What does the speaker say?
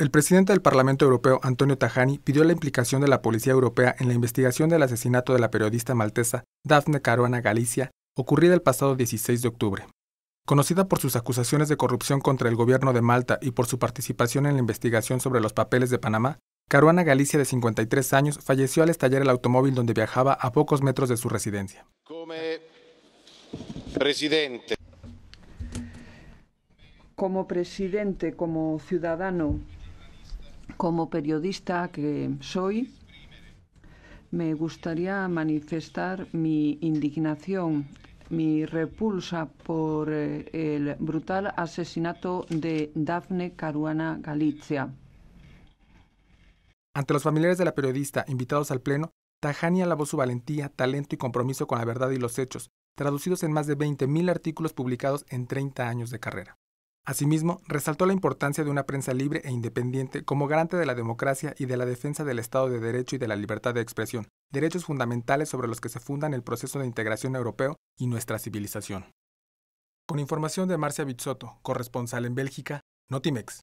El presidente del Parlamento Europeo, Antonio Tajani, pidió la implicación de la Policía Europea en la investigación del asesinato de la periodista maltesa Daphne Caruana Galicia, ocurrida el pasado 16 de octubre. Conocida por sus acusaciones de corrupción contra el gobierno de Malta y por su participación en la investigación sobre los papeles de Panamá, Caruana Galicia, de 53 años, falleció al estallar el automóvil donde viajaba a pocos metros de su residencia. Como presidente, como, presidente, como ciudadano, como periodista que soy, me gustaría manifestar mi indignación, mi repulsa por eh, el brutal asesinato de Dafne Caruana Galizia. Ante los familiares de la periodista invitados al Pleno, Tajani alabó su valentía, talento y compromiso con la verdad y los hechos, traducidos en más de 20.000 artículos publicados en 30 años de carrera. Asimismo, resaltó la importancia de una prensa libre e independiente como garante de la democracia y de la defensa del Estado de Derecho y de la libertad de expresión, derechos fundamentales sobre los que se fundan el proceso de integración europeo y nuestra civilización. Con información de Marcia Bizzotto, corresponsal en Bélgica, Notimex.